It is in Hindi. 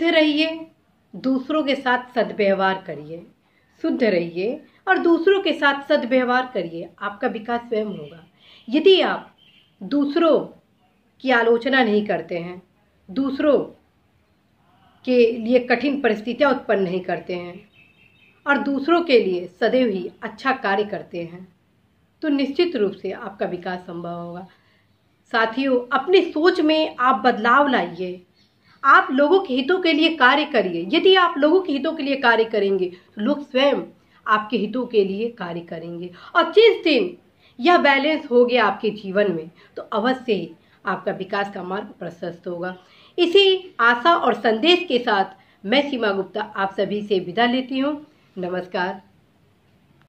शुद्ध रहिए दूसरों के साथ सदव्यवहार करिए शुद्ध रहिए और दूसरों के साथ सदव्यवहार करिए आपका विकास स्वयं होगा यदि आप दूसरों की आलोचना नहीं करते हैं दूसरों के लिए कठिन परिस्थितियां उत्पन्न नहीं करते हैं और दूसरों के लिए सदैव ही अच्छा कार्य करते हैं तो निश्चित रूप से आपका विकास संभव होगा साथियों अपनी सोच में आप बदलाव लाइए आप लोगों के हितों के लिए कार्य करिए यदि आप लोगों के हितों के लिए कार्य करेंगे तो लोग स्वयं आपके हितों के लिए कार्य करेंगे और जिस दिन यह बैलेंस हो गया आपके जीवन में तो अवश्य ही आपका विकास का मार्ग प्रशस्त होगा इसी आशा और संदेश के साथ मैं सीमा गुप्ता आप सभी से विदा लेती हूँ नमस्कार